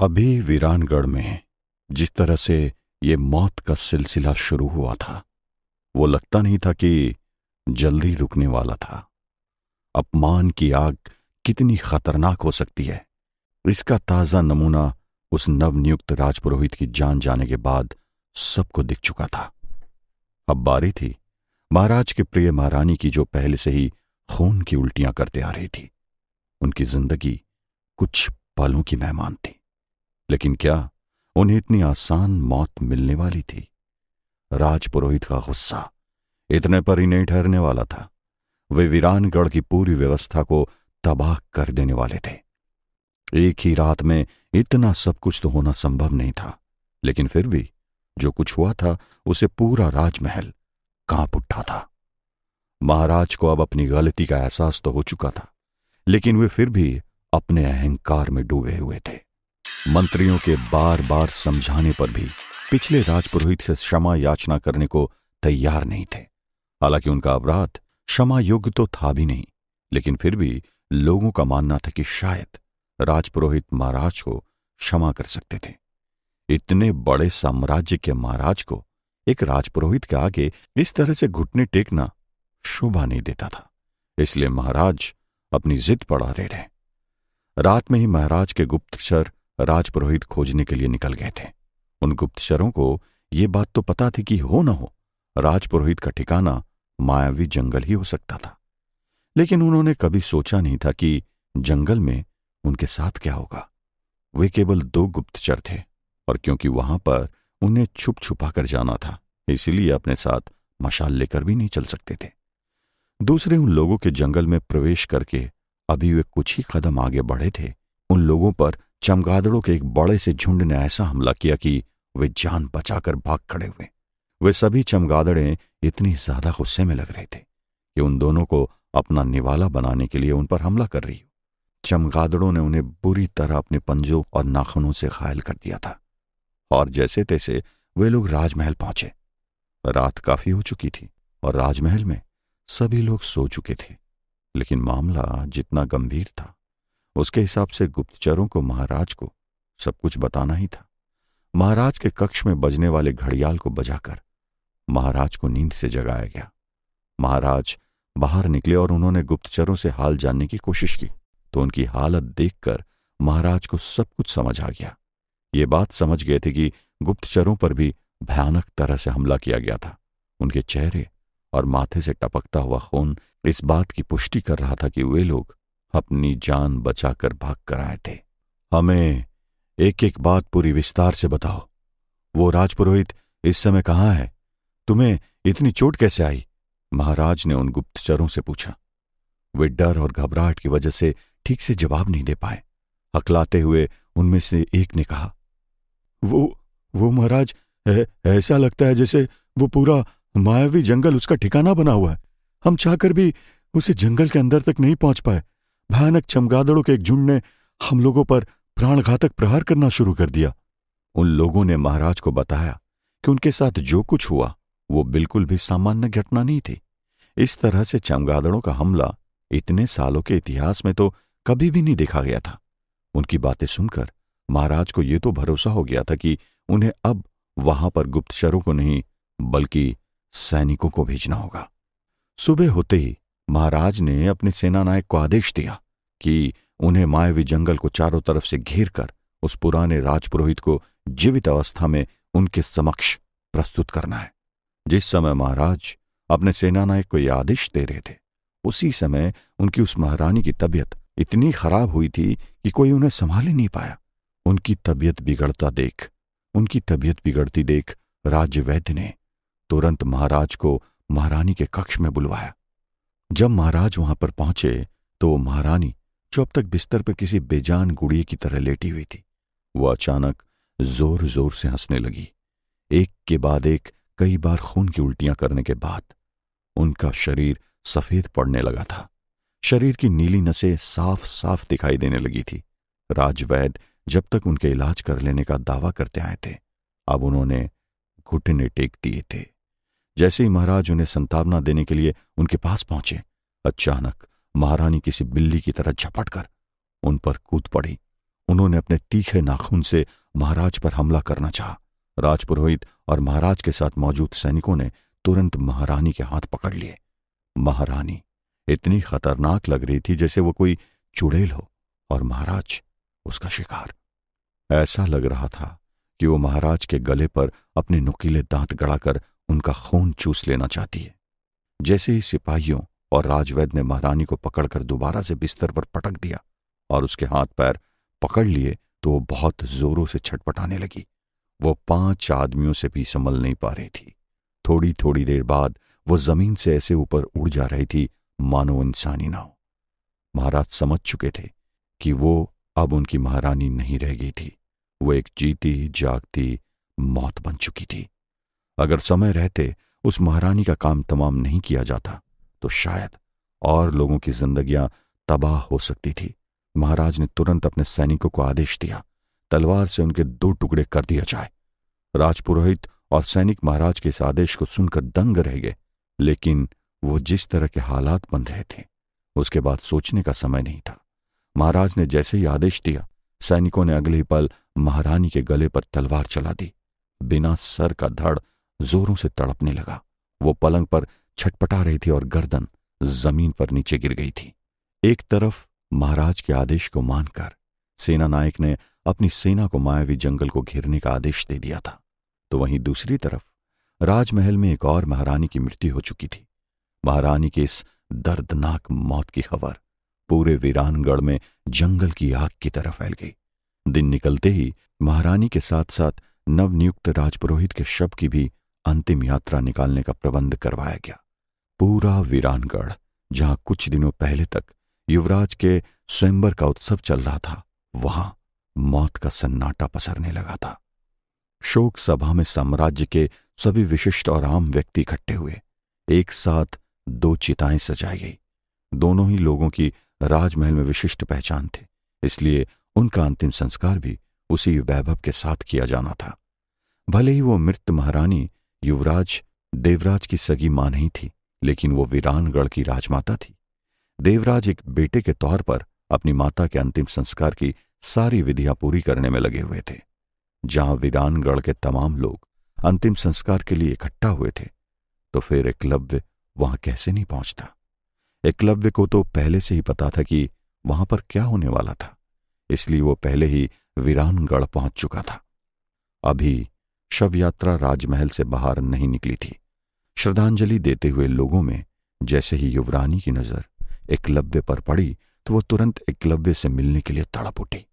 अभी वीरानगढ़ में जिस तरह से ये मौत का सिलसिला शुरू हुआ था वो लगता नहीं था कि जल्दी रुकने वाला था अपमान की आग कितनी खतरनाक हो सकती है इसका ताज़ा नमूना उस नवनियुक्त राजपुरोहित की जान जाने के बाद सबको दिख चुका था अब बारी थी महाराज के प्रिय महारानी की जो पहले से ही खून की उल्टियां करते आ रही थी उनकी जिंदगी कुछ पलों की मेहमान थी लेकिन क्या उन्हें इतनी आसान मौत मिलने वाली थी राजपुरोहित का गुस्सा इतने पर ही नहीं ठहरने वाला था वे वीरानगढ़ की पूरी व्यवस्था को तबाह कर देने वाले थे एक ही रात में इतना सब कुछ तो होना संभव नहीं था लेकिन फिर भी जो कुछ हुआ था उसे पूरा राजमहल कांप उठा था महाराज को अब अपनी गलती का एहसास तो हो चुका था लेकिन वे फिर भी अपने अहंकार में डूबे हुए थे मंत्रियों के बार बार समझाने पर भी पिछले राजपुरोहित से क्षमा याचना करने को तैयार नहीं थे हालांकि उनका अपराध क्षमा योग्य तो था भी नहीं लेकिन फिर भी लोगों का मानना था कि शायद राजपुरोहित महाराज को क्षमा कर सकते थे इतने बड़े साम्राज्य के महाराज को एक राजपुरोहित के आगे इस तरह से घुटने टेकना शोभा नहीं देता था इसलिए महाराज अपनी जिद पड़ा रहे रात में ही महाराज के गुप्तचर राजपुरोहित खोजने के लिए निकल गए थे उन गुप्तचरों को ये बात तो पता थी कि हो न हो राजपुरोहित का ठिकाना मायावी जंगल ही हो सकता था लेकिन उन्होंने कभी सोचा नहीं था कि जंगल में उनके साथ क्या होगा वे केवल दो गुप्तचर थे और क्योंकि वहां पर उन्हें छुप छुपा कर जाना था इसीलिए अपने साथ मशाल लेकर भी नहीं चल सकते थे दूसरे उन लोगों के जंगल में प्रवेश करके अभी वे कुछ ही कदम आगे बढ़े थे उन लोगों पर चमगादड़ों के एक बड़े से झुंड ने ऐसा हमला किया कि वे जान बचाकर भाग खड़े हुए वे सभी चमगादड़ें इतनी ज्यादा गुस्से में लग रहे थे कि उन दोनों को अपना निवाला बनाने के लिए उन पर हमला कर रही चमगादड़ों ने उन्हें बुरी तरह अपने पंजों और नाखूनों से घायल कर दिया था और जैसे तैसे वे लोग राजमहल पहुंचे रात काफी हो चुकी थी और राजमहल में सभी लोग सो चुके थे लेकिन मामला जितना गंभीर था उसके हिसाब से गुप्तचरों को महाराज को सब कुछ बताना ही था महाराज के कक्ष में बजने वाले घड़ियाल को बजाकर महाराज को नींद से जगाया गया महाराज बाहर निकले और उन्होंने गुप्तचरों से हाल जानने की कोशिश की तो उनकी हालत देखकर महाराज को सब कुछ समझ आ गया ये बात समझ गए थे कि गुप्तचरों पर भी भयानक तरह से हमला किया गया था उनके चेहरे और माथे से टपकता हुआ खून इस बात की पुष्टि कर रहा था कि वे लोग अपनी जान बचाकर भाग कर आए थे हमें एक एक बात पूरी विस्तार से बताओ वो राजपुरोहित इस समय कहाँ है तुम्हें इतनी चोट कैसे आई महाराज ने उन गुप्तचरों से पूछा वे डर और घबराहट की वजह से ठीक से जवाब नहीं दे पाए हकलाते हुए उनमें से एक ने कहा वो वो महाराज ऐसा लगता है जैसे वो पूरा मायावी जंगल उसका ठिकाना बना हुआ है हम चाहकर भी उसे जंगल के अंदर तक नहीं पहुंच पाए भयानक चमगादड़ों के एक झुंड ने हम लोगों पर प्राणघातक प्रहार करना शुरू कर दिया उन लोगों ने महाराज को बताया कि उनके साथ जो कुछ हुआ वो बिल्कुल भी सामान्य घटना नहीं थी इस तरह से चमगादड़ों का हमला इतने सालों के इतिहास में तो कभी भी नहीं देखा गया था उनकी बातें सुनकर महाराज को ये तो भरोसा हो गया था कि उन्हें अब वहां पर गुप्तचरों को नहीं बल्कि सैनिकों को भेजना होगा सुबह होते ही महाराज ने अपने सेनानायक को आदेश दिया कि उन्हें मायवी जंगल को चारों तरफ से घेर कर उस पुराने राजपुरोहित को जीवित अवस्था में उनके समक्ष प्रस्तुत करना है जिस समय महाराज अपने सेनानायक को यह आदेश दे रहे थे उसी समय उनकी उस महारानी की तबीयत इतनी खराब हुई थी कि कोई उन्हें संभाल ही नहीं पाया उनकी तबीयत बिगड़ता देख उनकी तबीयत बिगड़ती देख राजवैद्य ने तुरंत महाराज को महारानी के कक्ष में बुलवाया जब महाराज वहां पर पहुंचे तो महारानी जो अब तक बिस्तर पर किसी बेजान गुड़िए की तरह लेटी हुई थी वह अचानक जोर जोर से हंसने लगी एक के बाद एक कई बार खून की उल्टियां करने के बाद उनका शरीर सफेद पड़ने लगा था शरीर की नीली नसें साफ साफ दिखाई देने लगी थी राजवैद जब तक उनके इलाज कर लेने का दावा करते आए थे अब उन्होंने घुटने टेक दिए थे जैसे ही महाराज उन्हें संतावना देने के लिए उनके पास पहुंचे अचानक महारानी किसी बिल्ली की तरह झपट कर उन पर कूद पड़ी उन्होंने अपने तीखे नाखून से महाराज पर हमला करना चाह राजपुरोहित और महाराज के साथ मौजूद सैनिकों ने तुरंत महारानी के हाथ पकड़ लिए महारानी इतनी खतरनाक लग रही थी जैसे वो कोई चुड़ैल हो और महाराज उसका शिकार ऐसा लग रहा था कि वो महाराज के गले पर अपने नुकीले दांत गड़ाकर उनका खून चूस लेना चाहती है जैसे ही सिपाहियों और राजवैद ने महारानी को पकड़कर दोबारा से बिस्तर पर पटक दिया और उसके हाथ पैर पकड़ लिए तो वो बहुत जोरों से छटपटाने लगी वो पांच आदमियों से भी संभल नहीं पा रही थी थोड़ी थोड़ी देर बाद वो जमीन से ऐसे ऊपर उड़ जा रही थी मानो इंसानी ना हो महाराज समझ चुके थे कि वो अब उनकी महारानी नहीं रह गई थी वो एक जीती जागती मौत बन चुकी थी अगर समय रहते उस महारानी का काम तमाम नहीं किया जाता तो शायद और लोगों की जिंदगियां तबाह हो सकती थी महाराज ने तुरंत अपने सैनिकों को आदेश दिया तलवार से उनके दो टुकड़े कर दिया जाए राजपुरोहित और सैनिक महाराज के इस आदेश को सुनकर दंग रह गए लेकिन वो जिस तरह के हालात बन रहे थे उसके बाद सोचने का समय नहीं था महाराज ने जैसे ही आदेश दिया सैनिकों ने अगले पल महारानी के गले पर तलवार चला दी बिना सर का धड़ जोरों से तड़पने लगा वो पलंग पर छटपटा रही थी और गर्दन जमीन पर नीचे गिर गई थी एक तरफ महाराज के आदेश को मानकर सेना नायक ने अपनी सेना को मायावी जंगल को घेरने का आदेश दे दिया था तो वहीं दूसरी तरफ राजमहल में एक और महारानी की मृत्यु हो चुकी थी महारानी के इस दर्दनाक मौत की खबर पूरे वीरानगढ़ में जंगल की आग की तरह फैल गई दिन निकलते ही महारानी के साथ साथ नवनियुक्त राजपुरोहित के शव की भी अंतिम यात्रा निकालने का प्रबंध करवाया गया पूरा वीरानगढ़ जहां कुछ दिनों पहले तक युवराज के स्वयंवर का उत्सव चल रहा था वहां मौत का सन्नाटा पसरने लगा था शोक सभा में साम्राज्य के सभी विशिष्ट और आम व्यक्ति इकट्ठे हुए एक साथ दो चिताएं सजाई गई दोनों ही लोगों की राजमहल में विशिष्ट पहचान थे इसलिए उनका अंतिम संस्कार भी उसी वैभव के साथ किया जाना था भले ही वो मृत महारानी युवराज देवराज की सगी मां नहीं थी लेकिन वो वीरानगढ़ की राजमाता थी देवराज एक बेटे के तौर पर अपनी माता के अंतिम संस्कार की सारी विधियां पूरी करने में लगे हुए थे जहां वीरानगढ़ के तमाम लोग अंतिम संस्कार के लिए इकट्ठा हुए थे तो फिर एकलव्य वहां कैसे नहीं पहुंचता एकलव्य को तो पहले से ही पता था कि वहां पर क्या होने वाला था इसलिए वो पहले ही वीरानगढ़ पहुंच चुका था अभी शव यात्रा राजमहल से बाहर नहीं निकली थी श्रद्धांजलि देते हुए लोगों में जैसे ही युवरानी की नज़र एकलव्य पर पड़ी तो वह तुरंत एकलव्य से मिलने के लिए तड़प उठी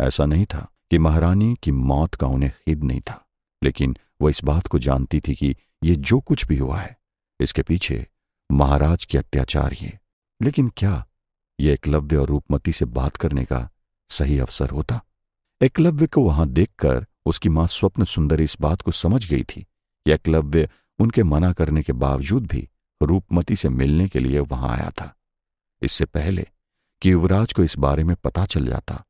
ऐसा नहीं था कि महारानी की मौत का उन्हें खीद नहीं था लेकिन वह इस बात को जानती थी कि ये जो कुछ भी हुआ है इसके पीछे महाराज के अत्याचार ही लेकिन क्या ये एकलव्य और रूपमती से बात करने का सही अवसर होता एकलव्य को वहां देखकर उसकी मां स्वप्न सुंदरी इस बात को समझ गई थी एकलव्य उनके मना करने के बावजूद भी रूपमती से मिलने के लिए वहां आया था इससे पहले कि युवराज को इस बारे में पता चल जाता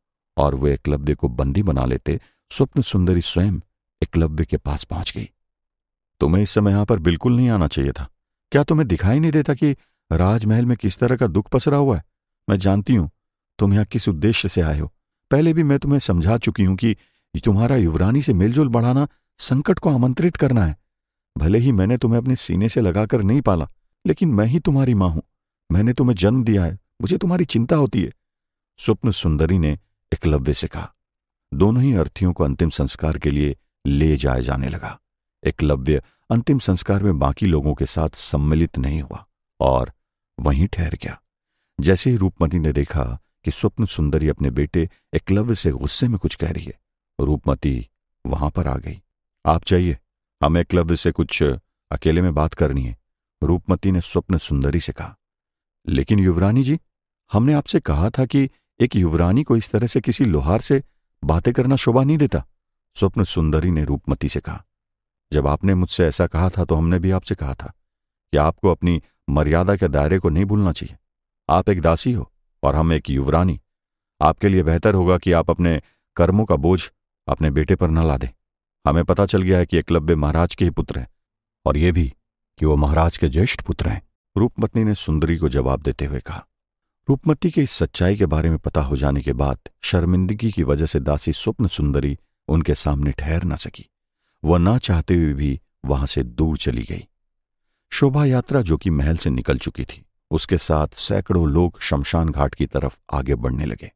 और वे एकलव्य को बंदी बना लेते स्वप्न सुंदरी स्वयं एकलव्य के पास पहुंच गई तुम्हें इस समय यहां पर बिल्कुल नहीं आना चाहिए था क्या तुम्हें दिखाई नहीं देता कि राजमहल में किस तरह का दुख पसरा हुआ है मैं जानती हूं तुम यहां किस उद्देश्य से आए हो पहले भी मैं तुम्हें समझा चुकी हूं कि ये तुम्हारा युवरानी से मेलजोल बढ़ाना संकट को आमंत्रित करना है भले ही मैंने तुम्हें अपने सीने से लगाकर नहीं पाला लेकिन मैं ही तुम्हारी माँ हूं मैंने तुम्हें जन्म दिया है मुझे तुम्हारी चिंता होती है स्वप्न सुंदरी ने एकलव्य से कहा दोनों ही अर्थियों को अंतिम संस्कार के लिए ले जाया जाने लगा एकलव्य अंतिम संस्कार में बाकी लोगों के साथ सम्मिलित नहीं हुआ और वहीं ठहर गया जैसे ही रूपमणि ने देखा कि स्वप्न सुंदरी अपने बेटे एकलव्य से गुस्से में कुछ कह रही है रूपमती वहां पर आ गई आप चाहिए हमें एकलव्य से कुछ अकेले में बात करनी है रूपमती ने स्वप्न सुंदरी से कहा लेकिन युवरानी जी हमने आपसे कहा था कि एक युवरानी को इस तरह से किसी लोहार से बातें करना शोभा नहीं देता स्वप्न सुंदरी ने रूपमती से कहा जब आपने मुझसे ऐसा कहा था तो हमने भी आपसे कहा था कि आपको अपनी मर्यादा के दायरे को नहीं भूलना चाहिए आप एक दासी हो और हम एक युवरानी आपके लिए बेहतर होगा कि आप अपने कर्मों का बोझ अपने बेटे पर न दे हमें पता चल गया है कि एकलव्य महाराज के ही पुत्र हैं और ये भी कि वो महाराज के ज्येष्ठ पुत्र हैं रूपमती ने सुंदरी को जवाब देते हुए कहा रूपमती के इस सच्चाई के बारे में पता हो जाने के बाद शर्मिंदगी की वजह से दासी स्वप्न सुंदरी उनके सामने ठहर न सकी वह ना चाहते हुए भी वहां से दूर चली गई शोभा यात्रा जो कि महल से निकल चुकी थी उसके साथ सैकड़ों लोग शमशान घाट की तरफ आगे बढ़ने लगे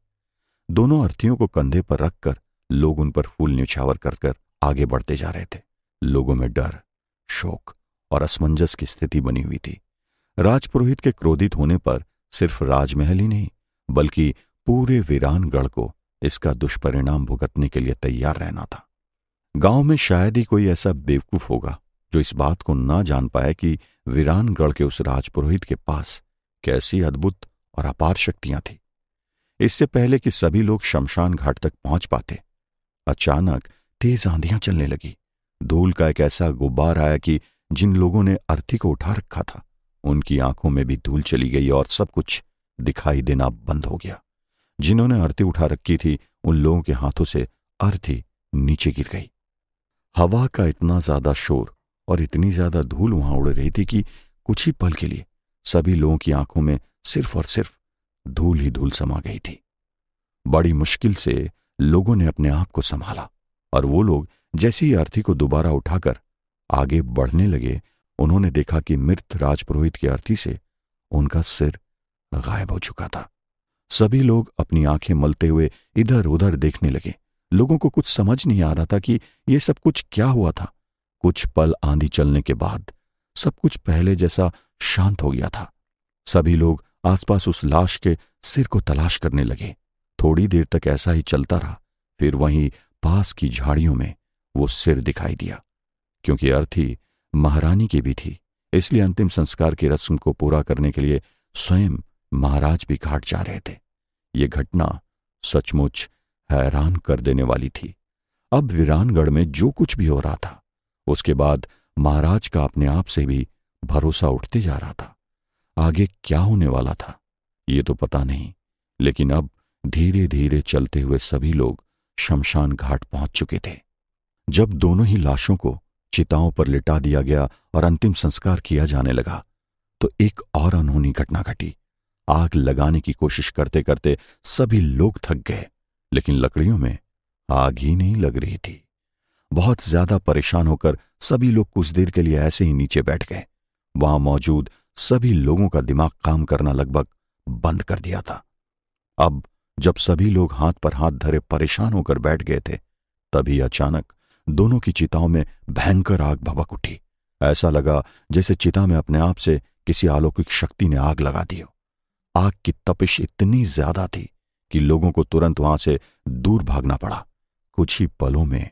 दोनों अर्थियों को कंधे पर रखकर लोग उन पर फूल न्यौछावर कर कर आगे बढ़ते जा रहे थे लोगों में डर शोक और असमंजस की स्थिति बनी हुई थी राजपुरोहित के क्रोधित होने पर सिर्फ राजमहल ही नहीं बल्कि पूरे वीरानगढ़ को इसका दुष्परिणाम भुगतने के लिए तैयार रहना था गांव में शायद ही कोई ऐसा बेवकूफ होगा जो इस बात को ना जान पाए कि वीरानगढ़ के उस राजपुरोहित के पास कैसी अद्भुत और अपार शक्तियां थी इससे पहले कि सभी लोग शमशान घाट तक पहुंच पाते अचानक तेज आंधियां चलने लगी धूल का एक ऐसा गुब्बार आया कि जिन लोगों ने अर्थी को उठा रखा था उनकी आंखों में भी धूल चली गई और सब कुछ दिखाई देना बंद हो गया जिन्होंने अर्थी उठा रखी थी उन लोगों के हाथों से अर्थी नीचे गिर गई हवा का इतना ज्यादा शोर और इतनी ज्यादा धूल वहां उड़ रही थी कि कुछ ही पल के लिए सभी लोगों की आंखों में सिर्फ और सिर्फ धूल ही धूल समा गई थी बड़ी मुश्किल से लोगों ने अपने आप को संभाला और वो लोग जैसे ही आरती को दोबारा उठाकर आगे बढ़ने लगे उन्होंने देखा कि मृत राजपुरोहित की आरती से उनका सिर गायब हो चुका था सभी लोग अपनी आंखें मलते हुए इधर उधर देखने लगे लोगों को कुछ समझ नहीं आ रहा था कि ये सब कुछ क्या हुआ था कुछ पल आंधी चलने के बाद सब कुछ पहले जैसा शांत हो गया था सभी लोग आसपास उस लाश के सिर को तलाश करने लगे थोड़ी देर तक ऐसा ही चलता रहा फिर वहीं पास की झाड़ियों में वो सिर दिखाई दिया क्योंकि अर्थी महारानी की भी थी इसलिए अंतिम संस्कार की रस्म को पूरा करने के लिए स्वयं महाराज भी घाट जा रहे थे ये घटना सचमुच हैरान कर देने वाली थी अब वीरानगढ़ में जो कुछ भी हो रहा था उसके बाद महाराज का अपने आप से भी भरोसा उठते जा रहा था आगे क्या होने वाला था ये तो पता नहीं लेकिन अब धीरे धीरे चलते हुए सभी लोग शमशान घाट पहुंच चुके थे जब दोनों ही लाशों को चिताओं पर लिटा दिया गया और अंतिम संस्कार किया जाने लगा तो एक और अनहोनी घटना घटी आग लगाने की कोशिश करते करते सभी लोग थक गए लेकिन लकड़ियों में आग ही नहीं लग रही थी बहुत ज्यादा परेशान होकर सभी लोग कुछ देर के लिए ऐसे ही नीचे बैठ गए वहां मौजूद सभी लोगों का दिमाग काम करना लगभग बंद कर दिया था अब जब सभी लोग हाथ पर हाथ धरे परेशान होकर बैठ गए थे तभी अचानक दोनों की चिताओं में भयंकर आग भबक उठी ऐसा लगा जैसे चिता में अपने आप से किसी अलौकिक शक्ति ने आग लगा दी हो आग की तपिश इतनी ज्यादा थी कि लोगों को तुरंत वहां से दूर भागना पड़ा कुछ ही पलों में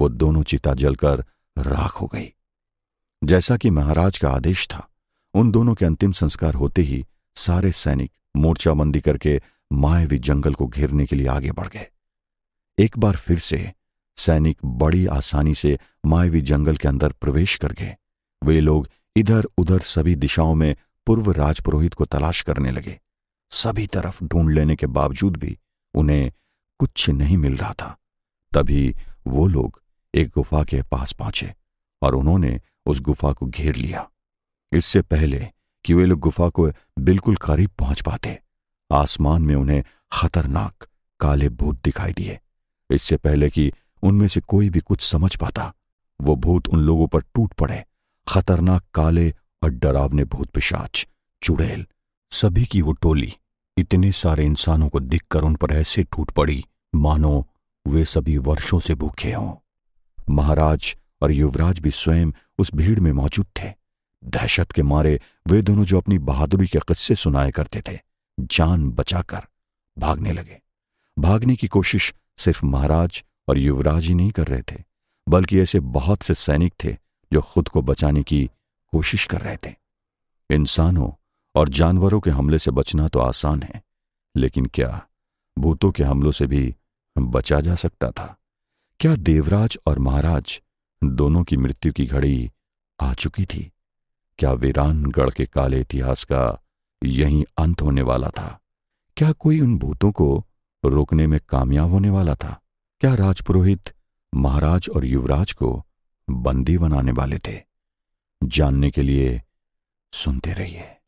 वो दोनों चिता जलकर राख हो गई जैसा कि महाराज का आदेश था उन दोनों के अंतिम संस्कार होते ही सारे सैनिक मोर्चाबंदी करके मायवी जंगल को घेरने के लिए आगे बढ़ गए एक बार फिर से सैनिक बड़ी आसानी से मायावी जंगल के अंदर प्रवेश कर गए वे लोग इधर उधर सभी दिशाओं में पूर्व राजपुरोहित को तलाश करने लगे सभी तरफ ढूंढ लेने के बावजूद भी उन्हें कुछ नहीं मिल रहा था तभी वो लोग एक गुफा के पास पहुंचे और उन्होंने उस गुफा को घेर लिया इससे पहले कि वे लोग गुफा को बिल्कुल करीब पहुंच पाते आसमान में उन्हें खतरनाक काले भूत दिखाई दिए इससे पहले कि उनमें से कोई भी कुछ समझ पाता वो भूत उन लोगों पर टूट पड़े खतरनाक काले और डरावने भूत पिशाच चुड़ैल सभी की वो टोली इतने सारे इंसानों को दिखकर उन पर ऐसे टूट पड़ी मानो वे सभी वर्षों से भूखे हों महाराज और युवराज भी स्वयं उस भीड़ में मौजूद थे दहशत के मारे वे दोनों जो अपनी बहादुरी के किस्से सुनाए करते थे जान बचाकर भागने लगे भागने की कोशिश सिर्फ महाराज और युवराज ही नहीं कर रहे थे बल्कि ऐसे बहुत से सैनिक थे जो खुद को बचाने की कोशिश कर रहे थे इंसानों और जानवरों के हमले से बचना तो आसान है लेकिन क्या भूतों के हमलों से भी बचा जा सकता था क्या देवराज और महाराज दोनों की मृत्यु की घड़ी आ चुकी थी क्या वीरानगढ़ के काले इतिहास का यहीं अंत होने वाला था क्या कोई उन भूतों को रोकने में कामयाब होने वाला था क्या राजपुरोहित महाराज और युवराज को बंदी बनाने वाले थे जानने के लिए सुनते रहिए